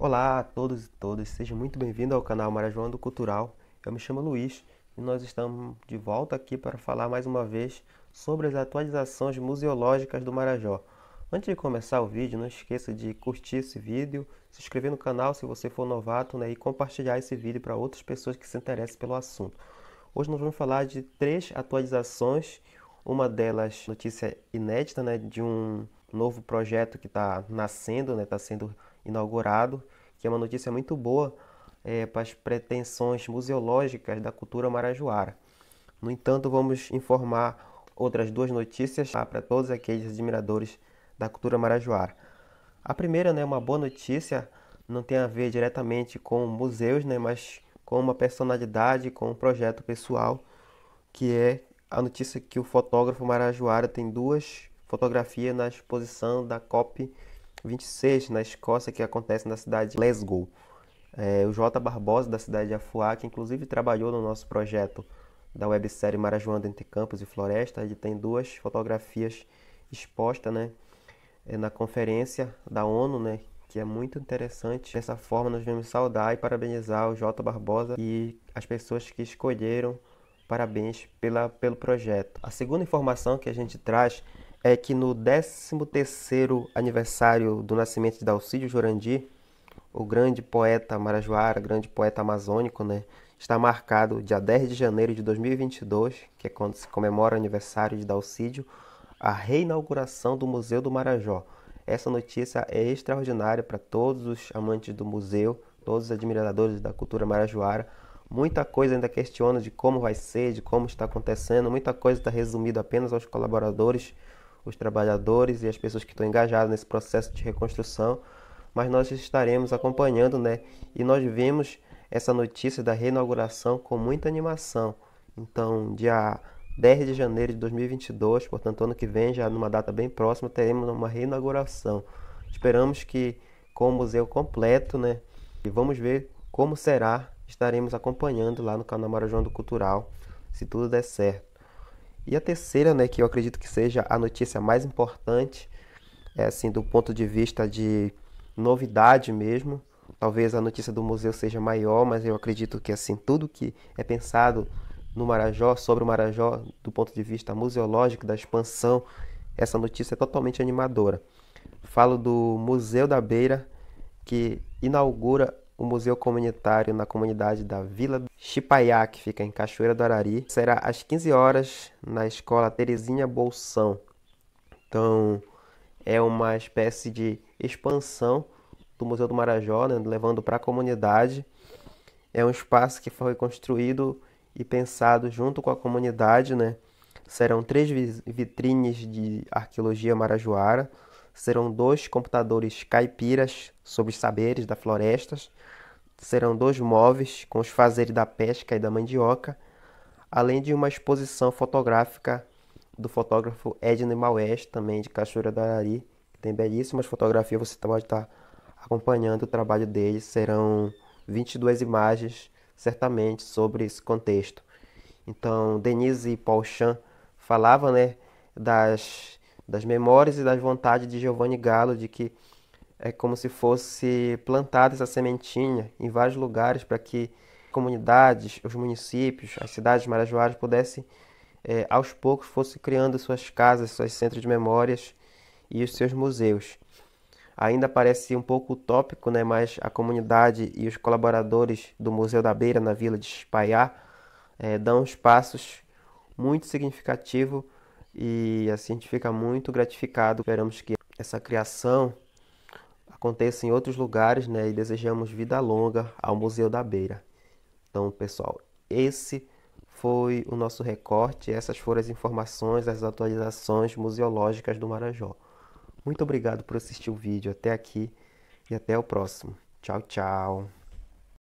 Olá a todos e todas, sejam muito bem-vindos ao canal Marajoando Cultural. Eu me chamo Luiz e nós estamos de volta aqui para falar mais uma vez sobre as atualizações museológicas do Marajó. Antes de começar o vídeo, não esqueça de curtir esse vídeo, se inscrever no canal se você for novato né, e compartilhar esse vídeo para outras pessoas que se interessem pelo assunto. Hoje nós vamos falar de três atualizações, uma delas notícia inédita né, de um novo projeto que está nascendo, está né, tá sendo inaugurado, que é uma notícia muito boa é, para as pretensões museológicas da cultura marajoara. No entanto, vamos informar outras duas notícias tá, para todos aqueles admiradores da cultura marajoara. A primeira é né, uma boa notícia, não tem a ver diretamente com museus, né, mas com uma personalidade, com um projeto pessoal, que é a notícia que o fotógrafo marajoara tem duas fotografias na exposição da COP 26, na Escócia, que acontece na cidade de Glasgow. É, o J. Barbosa, da cidade de Afuá, que inclusive trabalhou no nosso projeto da websérie Marajoana entre Campos e Floresta, ele tem duas fotografias expostas né, é, na conferência da ONU, né, que é muito interessante. Dessa forma, nós vamos saudar e parabenizar o J. Barbosa e as pessoas que escolheram parabéns pela, pelo projeto. A segunda informação que a gente traz é que no 13º aniversário do nascimento de Dalcídio Jorandi, o grande poeta marajoara, grande poeta amazônico, né, está marcado dia 10 de janeiro de 2022, que é quando se comemora o aniversário de Dalcídio, a reinauguração do Museu do Marajó. Essa notícia é extraordinária para todos os amantes do museu, todos os admiradores da cultura marajoara. Muita coisa ainda questiona de como vai ser, de como está acontecendo, muita coisa está resumida apenas aos colaboradores os trabalhadores e as pessoas que estão engajadas nesse processo de reconstrução, mas nós estaremos acompanhando, né? E nós vemos essa notícia da reinauguração com muita animação. Então, dia 10 de janeiro de 2022, portanto, ano que vem, já numa data bem próxima, teremos uma reinauguração. Esperamos que com o museu completo, né? E vamos ver como será. Estaremos acompanhando lá no canal Marajão do Cultural, se tudo der certo. E a terceira, né, que eu acredito que seja a notícia mais importante, é, assim, do ponto de vista de novidade mesmo. Talvez a notícia do museu seja maior, mas eu acredito que assim tudo que é pensado no Marajó, sobre o Marajó, do ponto de vista museológico, da expansão, essa notícia é totalmente animadora. Falo do Museu da Beira, que inaugura o museu comunitário na comunidade da Vila Chipaiá, que fica em Cachoeira do Arari. Será às 15 horas na escola Terezinha Bolsão. Então, é uma espécie de expansão do Museu do Marajó, né, levando para a comunidade. É um espaço que foi construído e pensado junto com a comunidade, né? Serão três vitrines de arqueologia marajoara, serão dois computadores caipiras sobre os saberes da floresta, serão dois móveis com os fazeres da pesca e da mandioca, além de uma exposição fotográfica do fotógrafo Edno Maués, também de Cachoeira do Arari, que tem belíssimas fotografias, você pode estar acompanhando o trabalho dele, serão 22 imagens, certamente, sobre esse contexto. Então, Denise Paulchan falava, né, das das memórias e das vontades de Giovanni Galo, de que é como se fosse plantada essa sementinha em vários lugares para que comunidades, os municípios, as cidades marajoaras pudessem, é, aos poucos, fosse criando suas casas, seus centros de memórias e os seus museus. Ainda parece um pouco utópico, né? mas a comunidade e os colaboradores do Museu da Beira, na Vila de Espaiá, é, dão uns passos muito significativos e assim a gente fica muito gratificado. Esperamos que essa criação aconteça em outros lugares, né? E desejamos vida longa ao Museu da Beira. Então, pessoal, esse foi o nosso recorte. Essas foram as informações, as atualizações museológicas do Marajó. Muito obrigado por assistir o vídeo até aqui e até o próximo. Tchau, tchau.